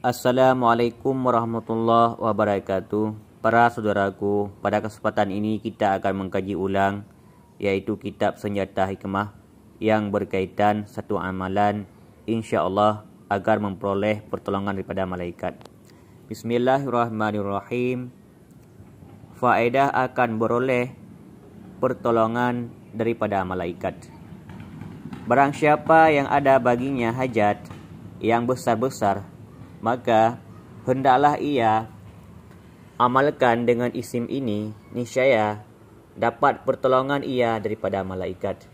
Assalamualaikum warahmatullahi wabarakatuh. Para saudaraku, pada kesempatan ini kita akan mengkaji ulang yaitu kitab Senjata Hikmah yang berkaitan satu amalan insya-Allah agar memperoleh pertolongan daripada malaikat. Bismillahirrahmanirrahim. Faedah akan beroleh pertolongan daripada malaikat. Barang siapa yang ada baginya hajat yang besar-besar maka hendaklah ia amalkan dengan isim ini niscaya dapat pertolongan ia daripada malaikat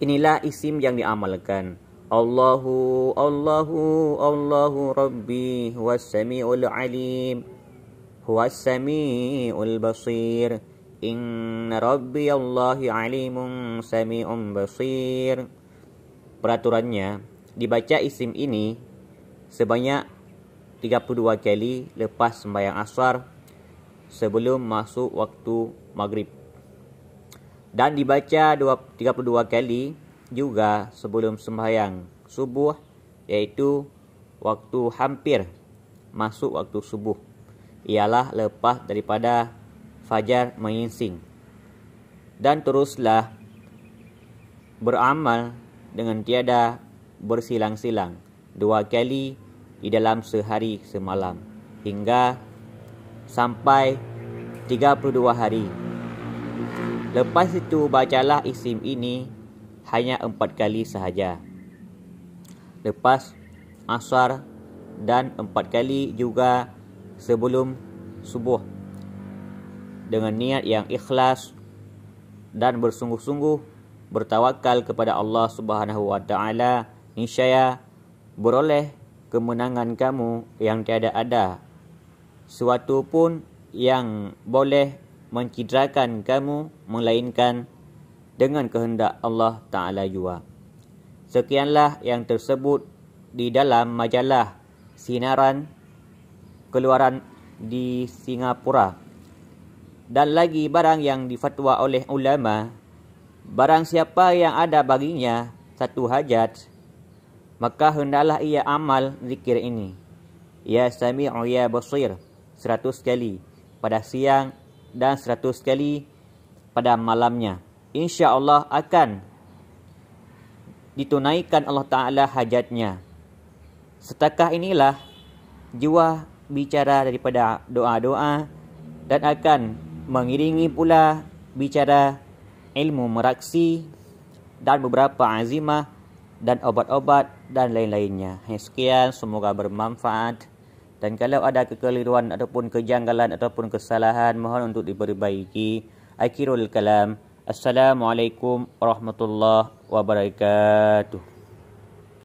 inilah isim yang diamalkan Allahu Allahu Allahu Rabbi was Samiul Alim was Samiul Basir In Rabbi Allahi Alimun Sami'un Basir Peraturannya Dibaca isim ini sebanyak 32 kali lepas sembahyang asar sebelum masuk waktu maghrib dan dibaca 32 kali juga sebelum sembahyang subuh iaitu waktu hampir masuk waktu subuh ialah lepas daripada fajar menyingsing dan teruslah beramal dengan tiada bersilang-silang dua kali di dalam sehari semalam hingga sampai 32 hari. Lepas itu bacalah isim ini hanya empat kali sahaja. Lepas asar dan empat kali juga sebelum subuh dengan niat yang ikhlas dan bersungguh-sungguh bertawakal kepada Allah Subhanahu wa taala niscaya beroleh kemenangan kamu yang tiada ada. Suatu pun yang boleh mencidrakan kamu melainkan dengan kehendak Allah Ta'ala jua. Sekianlah yang tersebut di dalam majalah sinaran keluaran di Singapura. Dan lagi barang yang difatwa oleh ulama, barang siapa yang ada baginya satu hajat, maka hendaklah ia amal zikir ini. Ya sami'u ya basir seratus kali pada siang dan seratus kali pada malamnya. Insya Allah akan ditunaikan Allah Ta'ala hajatnya. Setakah inilah jiwa bicara daripada doa-doa dan akan mengiringi pula bicara ilmu meraksi dan beberapa azimah dan obat-obat dan lain-lainnya. Sekian, semoga bermanfaat. Dan kalau ada kekeliruan ataupun kejanggalan ataupun kesalahan, mohon untuk diperbaiki. Akhirul kalam. Assalamualaikum warahmatullahi wabarakatuh.